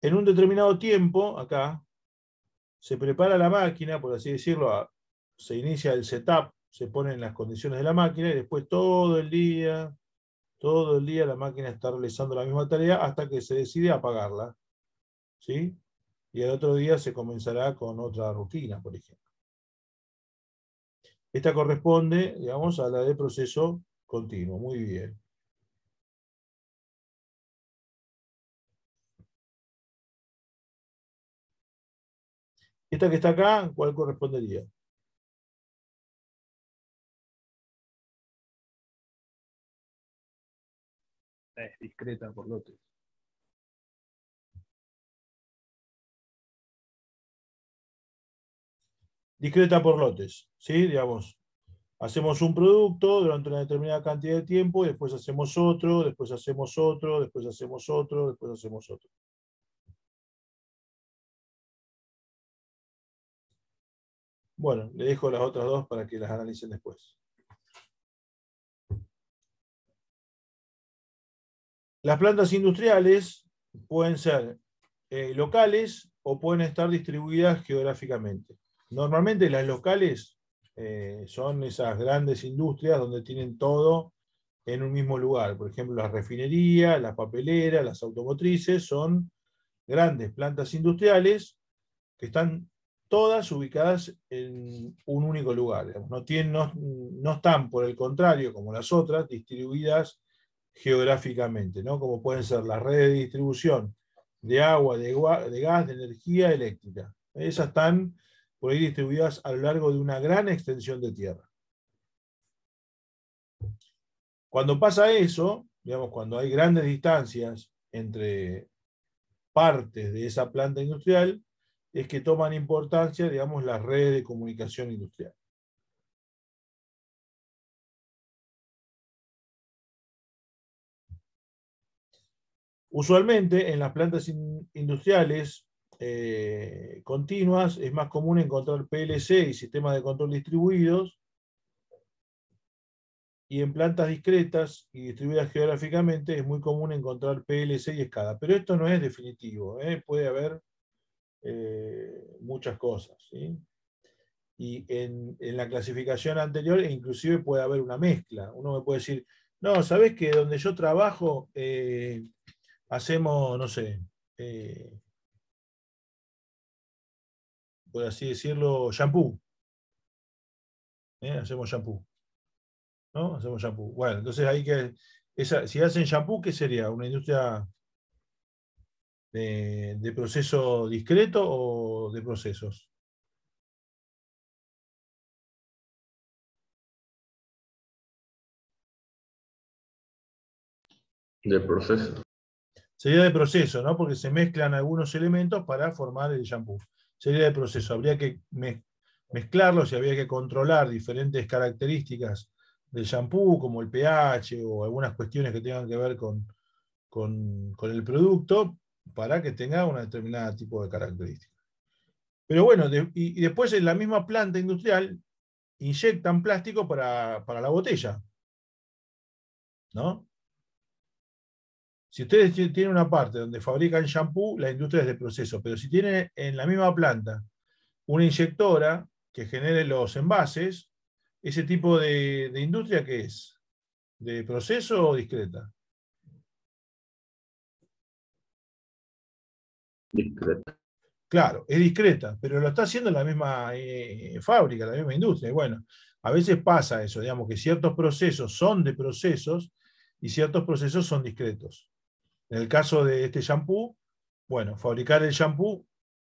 En un determinado tiempo, acá, se prepara la máquina, por así decirlo, se inicia el setup, se ponen las condiciones de la máquina y después todo el día, todo el día la máquina está realizando la misma tarea hasta que se decide apagarla. ¿Sí? y el otro día se comenzará con otra rutina, por ejemplo. Esta corresponde, digamos, a la de proceso continuo. Muy bien. Esta que está acá, ¿cuál correspondería? Es discreta por lotes. discreta por lotes, ¿sí? Digamos, hacemos un producto durante una determinada cantidad de tiempo y después hacemos otro, después hacemos otro, después hacemos otro, después hacemos otro. Bueno, le dejo las otras dos para que las analicen después. Las plantas industriales pueden ser eh, locales o pueden estar distribuidas geográficamente. Normalmente las locales eh, son esas grandes industrias donde tienen todo en un mismo lugar. Por ejemplo, las refinerías, las papeleras, las automotrices son grandes plantas industriales que están todas ubicadas en un único lugar. No, tienen, no, están, por el contrario, como las otras, distribuidas geográficamente, ¿no? como pueden ser las redes de distribución de agua, de gas, de energía eléctrica. Esas están por ahí distribuidas a lo largo de una gran extensión de tierra. Cuando pasa eso, digamos, cuando hay grandes distancias entre partes de esa planta industrial, es que toman importancia, digamos, las redes de comunicación industrial. Usualmente en las plantas industriales eh, continuas, es más común encontrar PLC y sistemas de control distribuidos, y en plantas discretas y distribuidas geográficamente es muy común encontrar PLC y escada. Pero esto no es definitivo, ¿eh? puede haber eh, muchas cosas. Y en, la clasificación anterior e inclusive puede haber una mezcla. Uno me puede decir, no, ¿sabes que donde yo trabajo hacemos, no sé, por así decirlo, shampoo. ¿Eh? Hacemos shampoo. ¿No? Hacemos shampoo. Bueno, entonces hay que. si hacen shampoo, ¿qué sería? ¿Una industria de, de proceso discreto o de procesos? De proceso. Sería de proceso, ¿no? Porque se mezclan algunos elementos para formar el shampoo sería de proceso. Habría que mezclarlos y habría que controlar diferentes características del shampoo, como el pH o algunas cuestiones que tengan que ver con, el producto, para que tenga un determinado tipo de características. Pero bueno, y, después en la misma planta industrial inyectan plástico para, para la botella. ¿No? Si ustedes tienen una parte donde fabrican shampoo, la industria es de proceso, pero si tienen en la misma planta una inyectora que genere los envases, ese tipo de, industria qué es, de proceso o discreta. Discreta. Claro, es discreta, pero lo está haciendo la misma eh, fábrica, la misma industria. bueno, a veces pasa eso, digamos que ciertos procesos son de procesos y ciertos procesos son discretos. En el caso de este shampoo, bueno, fabricar el shampoo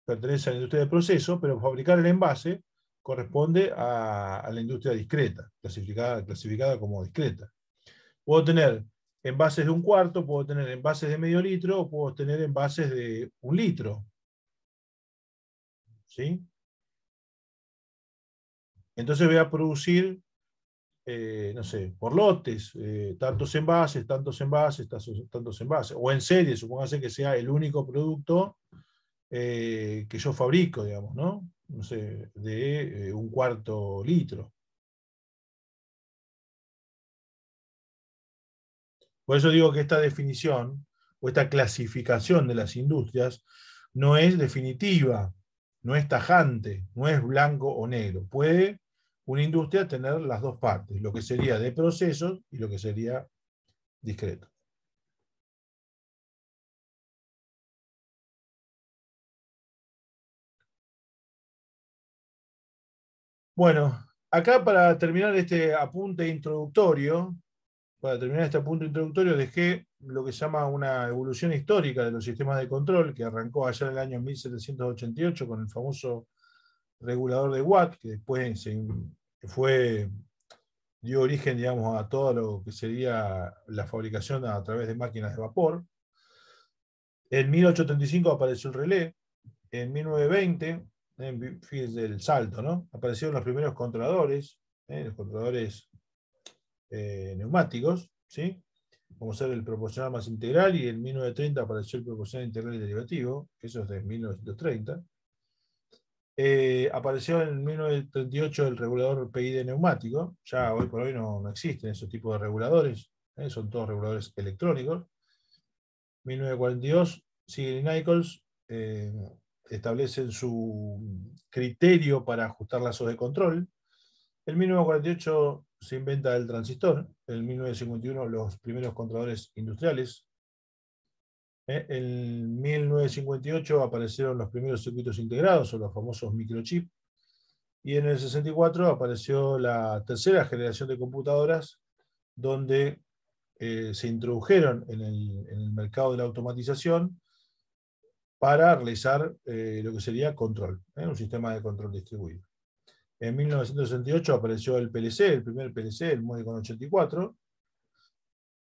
pertenece a la industria de proceso, pero fabricar el envase corresponde a, la industria discreta, clasificada, como discreta. Puedo tener envases de un cuarto, puedo tener envases de medio litro, o puedo tener envases de un litro. ¿Sí? Entonces voy a producir eh, no sé, por lotes, eh, tantos envases, tantos envases, tantos envases, o en serie, supóngase que sea el único producto eh, que yo fabrico, digamos, ¿no? No sé, de un cuarto litro. Por eso digo que esta definición o esta clasificación de las industrias no es definitiva, no es tajante, no es blanco o negro. Puede una industria tener las dos partes, lo que sería de procesos y lo que sería discreto. Bueno, acá para terminar este apunte introductorio, para terminar este apunte introductorio dejé lo que se llama una evolución histórica de los sistemas de control que arrancó allá en el año 1788 con el famoso regulador de Watt, que después fue, dio origen digamos, a todo lo que sería la fabricación a través de máquinas de vapor. En 1835 apareció el relé, en 1920, en fin del salto, ¿no? aparecieron los primeros controladores, eh, los controladores eh, neumáticos, ¿sí? vamos a el proporcional más integral, y en 1930 apareció el proporcional integral y derivativo, eso es de 1930. Eh, apareció en 1938 el regulador PID neumático, ya hoy por hoy no, existen esos tipos de reguladores, eh, son todos reguladores electrónicos. 1942, Sigrid y Nichols eh, establecen su criterio para ajustar lazos de control. En 1948 se inventa el transistor, en 1951 los primeros controladores industriales ¿eh? en 1958 aparecieron los primeros circuitos integrados, o los famosos microchips, y en el 64 apareció la tercera generación de computadoras, donde eh, se introdujeron en el, mercado de la automatización para realizar eh, lo que sería control, un sistema de control distribuido. En 1968 apareció el PLC, el primer PLC, el Modicon 84,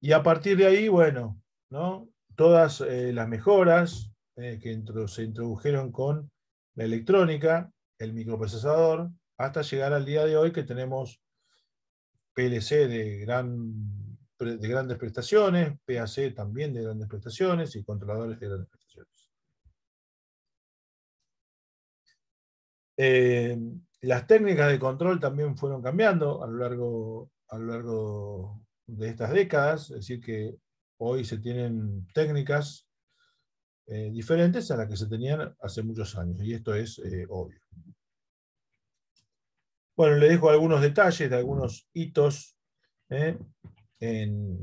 y a partir de ahí, bueno, ¿no? todas eh, las mejoras eh, que se introdujeron con la electrónica, el microprocesador, hasta llegar al día de hoy que tenemos PLC de, gran, de grandes prestaciones, PAC también de grandes prestaciones y controladores de grandes prestaciones. Eh, las técnicas de control también fueron cambiando a lo largo, a lo largo de estas décadas, es decir, que Hoy se tienen técnicas eh, diferentes a las que se tenían hace muchos años, y esto es eh, obvio. Bueno, le dejo algunos detalles de algunos hitos eh, en,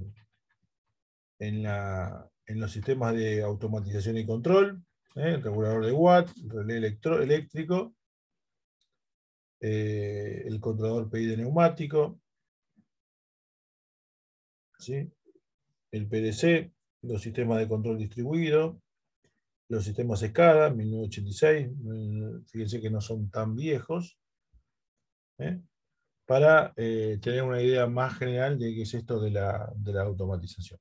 los sistemas de automatización y control, el regulador de Watt, el relé eléctrico, el controlador PID neumático, ¿sí? el PDC, los sistemas de control distribuido, los sistemas SCADA, 1986, eh, fíjense que no son tan viejos, ¿eh? para eh, tener una idea más general de qué es esto de la, de la automatización.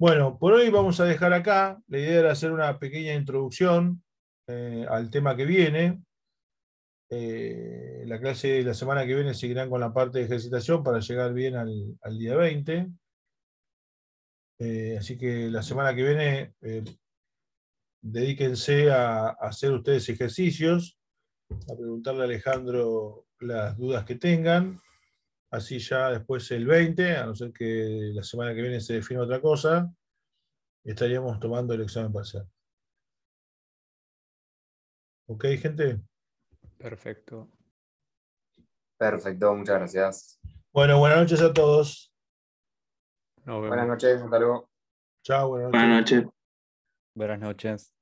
Bueno, por hoy vamos a dejar acá. La idea era hacer una pequeña introducción eh, al tema que viene. Eh, la clase de la semana que viene seguirán con la parte de ejercitación para llegar bien al, día 20. Eh, así que la semana que viene dedíquense a, hacer ustedes ejercicios, a preguntarle a Alejandro las dudas que tengan. Así ya después el 20, a no ser que la semana que viene se defina otra cosa, estaríamos tomando el examen parcial. Ok, gente. Perfecto. Perfecto, muchas gracias. Bueno, buenas noches a todos. Buenas noches, hasta luego. Chao, buenas noches. Buenas noches. Buenas noches.